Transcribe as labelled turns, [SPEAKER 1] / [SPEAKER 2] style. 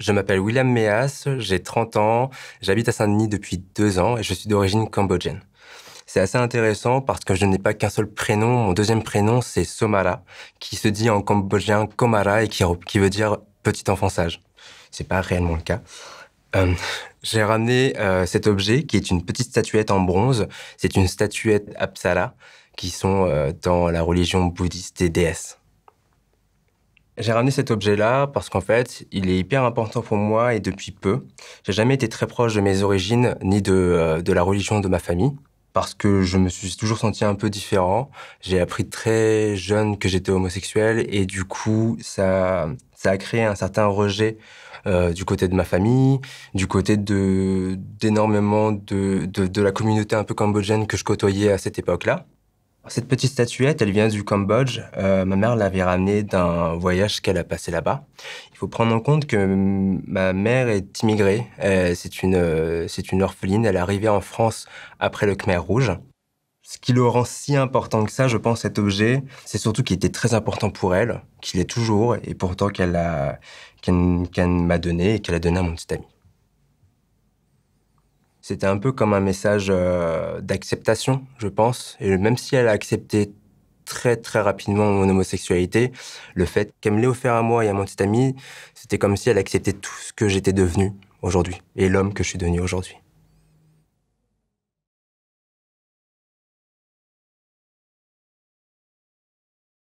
[SPEAKER 1] Je m'appelle William Meas, j'ai 30 ans, j'habite à Saint-Denis depuis deux ans et je suis d'origine cambodgienne. C'est assez intéressant parce que je n'ai pas qu'un seul prénom. Mon deuxième prénom, c'est Somara, qui se dit en cambodgien Komara et qui, veut dire petit enfant sage. C'est pas réellement le cas. Euh, j'ai ramené euh, cet objet qui est une petite statuette en bronze. C'est une statuette Apsara qui sont euh, dans la religion bouddhiste des déesses. J'ai ramené cet objet-là parce qu'en fait, il est hyper important pour moi et depuis peu. J'ai jamais été très proche de mes origines ni euh, de, la religion de ma famille parce que je me suis toujours senti un peu différent. J'ai appris très jeune que j'étais homosexuel et du coup, ça, ça a créé un certain rejet euh, du côté de ma famille, du côté de d'énormément de, de la communauté un peu cambodgienne que je côtoyais à cette époque-là. Cette petite statuette, elle vient du Cambodge. Euh, ma mère l'avait ramenée d'un voyage qu'elle a passé là-bas. Il faut prendre en compte que ma mère est immigrée. Euh, c'est une, euh, c'est une orpheline. Elle est arrivée en France après le Khmer Rouge. Ce qui le rend si important que ça, je pense, cet objet, c'est surtout qu'il était très important pour elle, qu'il est toujours, et pourtant qu'elle qu'elle m'a donné et qu'elle a donné à mon petit ami. C'était un peu comme un message euh, d'acceptation, je pense. Et même si elle a accepté très très rapidement mon homosexualité, le fait qu'elle me l'ait offert à moi et à mon petit ami, c'était comme si elle acceptait tout ce que j'étais devenu aujourd'hui et l'homme que je suis devenu aujourd'hui.